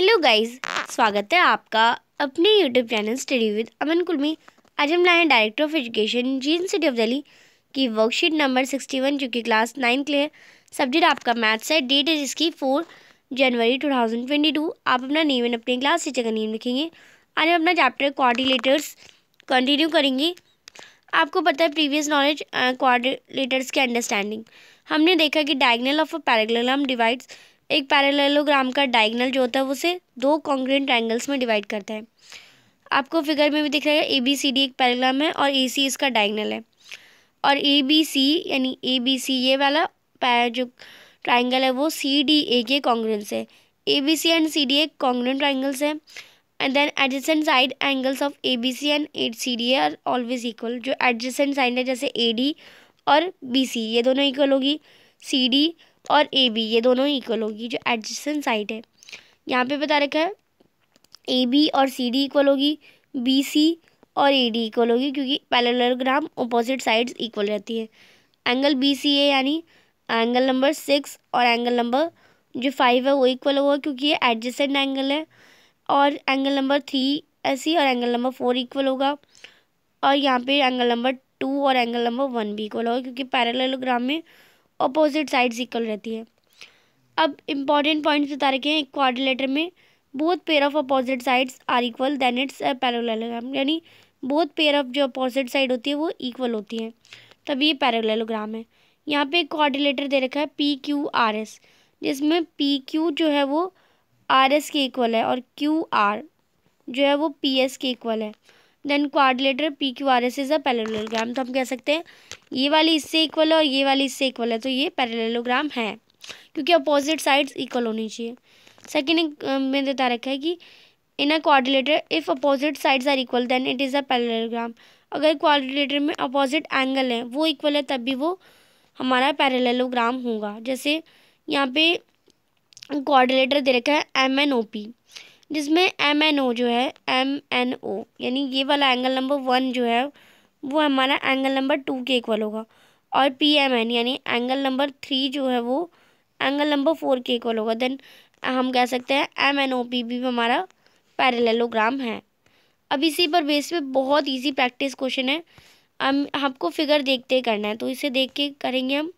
hello guys स्वागत है आपका अपने YouTube channel study with Aman Kulmi आज हम लाए director of education G city of Delhi की वर्कशीट नंबर सिक्सटी वन जो कि क्लास नाइन के लिए सब्जेक्ट आपका मैथ्स है डेट है जिसकी four January two thousand twenty two आप अपना नेम एंड अपनी क्लास टीचर का नेम लिखेंगे आज हम अपना चैप्टर कोऑर्डिनेटर्स कंटिन्यू करेंगे आपको पता है प्रीवियस नॉलेज कोऑर्डिनेटर्स की अंडरस्टैंडिंग हमने देखा कि diagonal of a parallelogram divides एक पैरेललोग्राम का डायगनल जो होता है उसे दो कॉन्ग्रेंट एंगल्स में डिवाइड करता है आपको फिगर में भी दिख रहा है ए बी सी डी एक पैरेलग्राम है और ए सी इसका डायगनल है और ए बी सी यानी ए बी सी ये वाला जो ट्राइंगल है वो सी डी ए के कॉन्ग्रेंस है A B C and C D A congruent triangles है and then adjacent side angles of A B C and A C D are always equal जो एडजेसेंट साइड है जैसे ए डी और B C ये दोनों equal होगी C D और A B ये दोनों इक्वल होगी जो एडजस्टेंट साइड है यहाँ पे बता रखा है ए बी और सी डी इक्वल होगी बी सी और ए डी इक्वल होगी क्योंकि पैरेललोग्राम अपोजिट साइड्स इक्वल रहती है एंगल बी सी ए यानी एंगल नंबर सिक्स और एंगल नंबर जो फाइव है वो इक्वल होगा क्योंकि ये एडजस्टेंट एंगल है और एंगल नंबर थ्री ऐसी और एंगल नंबर फोर इक्वल होगा और यहाँ पे एंगल नंबर टू और एंगल नंबर वन भी इक्वल होगा क्योंकि पैरेललोग्राम में अपोजिट साइड्स इक्वल रहती है अब इम्पॉर्टेंट पॉइंट्स बता रखे हैं एक क्वाड्रिलेटर में both pair of opposite sides are equal then it's parallelogram यानी बोथ पेयर ऑफ जो अपोजिट साइड होती है वो इक्वल होती है तब ये पैरोलेलोग्राम है यहाँ पे एक क्वाड्रिलेटर दे रखा है पी क्यू आर एस जिसमें पी क्यू जो है वो आर एस के इक्वल है और क्यू आर जो है वो पी एस के इक्वल है then quadrilateral P Q R S is a parallelogram तो हम कह सकते हैं ये वाली इससे इक्वल है और ये वाली इससे इक्वल है तो ये पैरेललोग्राम है क्योंकि अपोजिट साइड्स इक्वल होनी चाहिए सेकेंड में देता रखा है कि in a quadrilateral if opposite sides are equal then it is a parallelogram अगर क्वाडलेटर में अपोजिट एंगल है वो इक्वल है तब भी वो हमारा पैरेललोग्राम होगा जैसे यहाँ पे क्वाडलेटर दे रखा है एम एन ओ पी जिसमें एम एन ओ जो है एम एन ओ यानी ये वाला एंगल नंबर वन जो है वो हमारा एंगल नंबर टू के इक्वल होगा और पी एम एन यानी एंगल नंबर थ्री जो है वो एंगल नंबर फोर के इक्वल होगा देन हम कह सकते हैं एम एन ओ पी भी हमारा पैरेलेलोग्राम है अब इसी पर बेस पे बहुत इजी प्रैक्टिस क्वेश्चन है हम आपको फिगर देखते करना है तो इसे देख के करेंगे हम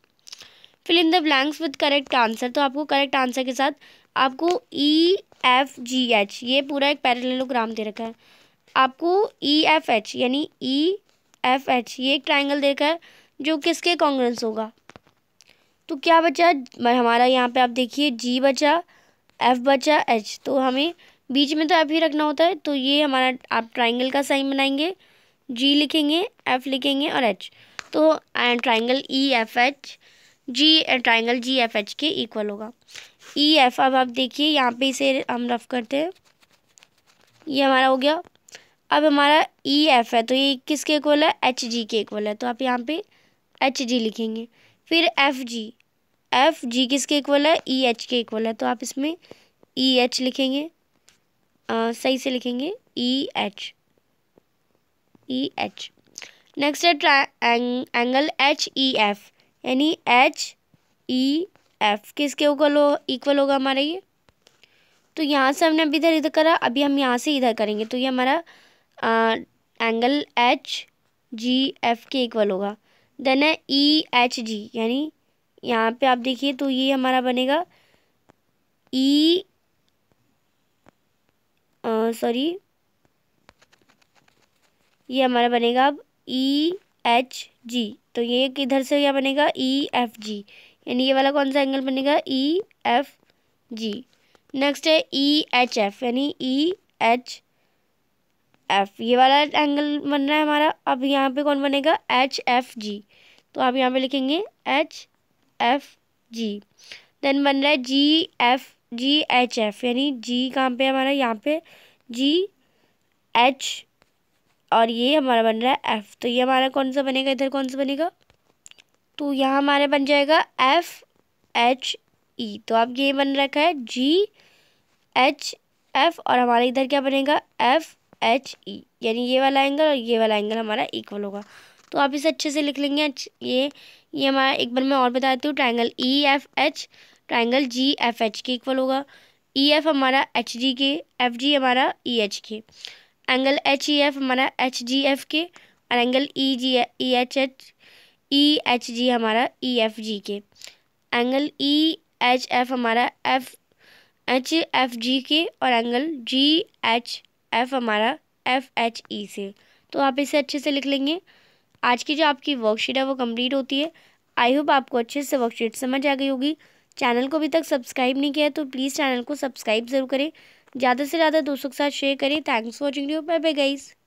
fill in the blanks with correct answer तो आपको करेक्ट आंसर के साथ आपको E e F G H ये पूरा एक पैरेललोग्राम दे रखा है आपको ई एफ एच यानी ई एफ एच ये एक ट्राइंगल दे रखा है जो किसके कॉन्ग्रेंस होगा तो क्या बचा हमारा यहाँ पे आप देखिए जी बचा एफ बचा एच तो हमें बीच में तो एफ ही रखना होता है तो ये हमारा आप ट्राइंगल का साइन बनाएंगे जी लिखेंगे एफ लिखेंगे और एच तो triangle E F H G triangle G F H के इक्वल होगा ई e, एफ अब आप देखिए यहाँ पे इसे हम रफ करते हैं ये हमारा हो गया अब हमारा ई e, एफ है तो ये किसके इक्वल है एच जी के इक्वल है तो आप यहाँ पे एच जी लिखेंगे फिर एफ जी एफ जी किसके इक्वल है ई e, एच के इक्वल है तो आप इसमें ई एच लिखेंगे आ, सही से लिखेंगे E H E H next है ट्रा एंग, एंगल एच ई एफ यानी एच ई एफ किसके इक्वल हो इक्वल होगा हमारा ये तो यहाँ से हमने अभी इधर इधर करा अभी हम यहाँ से इधर करेंगे तो ये हमारा एंगल एच जी एफ के इक्वल होगा देन है ई एच जी यानी यहाँ पे आप देखिए तो ये हमारा बनेगा ई e, सॉरी ये हमारा बनेगा अब ई एच जी तो ये किधर से यह बनेगा ई एफ जी यानी ये वाला कौन सा एंगल बनेगा ई एफ जी नेक्स्ट है ई एच एफ यानी ई एच एफ ये वाला एंगल बन रहा है हमारा अब यहाँ पे कौन बनेगा एच एफ जी तो आप यहाँ पे लिखेंगे एच एफ जी देन बन रहा है G F G H F यानी जी कहाँ पे हमारा यहाँ पे जी एच और ये हमारा बन रहा है एफ तो ये हमारा कौन सा बनेगा इधर कौन सा बनेगा तो यहाँ हमारा बन जाएगा एफ एच ई तो अब ये बन रखा है जी एच एफ और हमारे इधर क्या बनेगा एफ एच ई यानी ये वाला एंगल और ये वाला एंगल हमारा इक्वल होगा तो आप इसे अच्छे से लिख लेंगे ये ये हमारा एक बार मैं और बताती हूँ triangle E F H triangle G F H के इक्वल होगा ई e, एफ हमारा एच डी के एफ जी हमारा ई e, एच के एंगल एच ई एफ हमारा एच जी एफ के और angle E G E H H E H G हमारा ई एफ जी के एंगल ई एच एफ हमारा एफ एच एफ जी के और एंगल जी एच एफ हमारा F H E से तो आप इसे अच्छे से लिख लेंगे आज की जो आपकी वर्कशीट है वो कंप्लीट होती है आई होप आपको अच्छे से वर्कशीट समझ आ गई होगी चैनल को अभी तक सब्सक्राइब नहीं किया है तो प्लीज़ चैनल को सब्सक्राइब ज़रूर करें ज़्यादा से ज़्यादा दोस्तों के साथ शेयर करें thanks for watching bye bye guys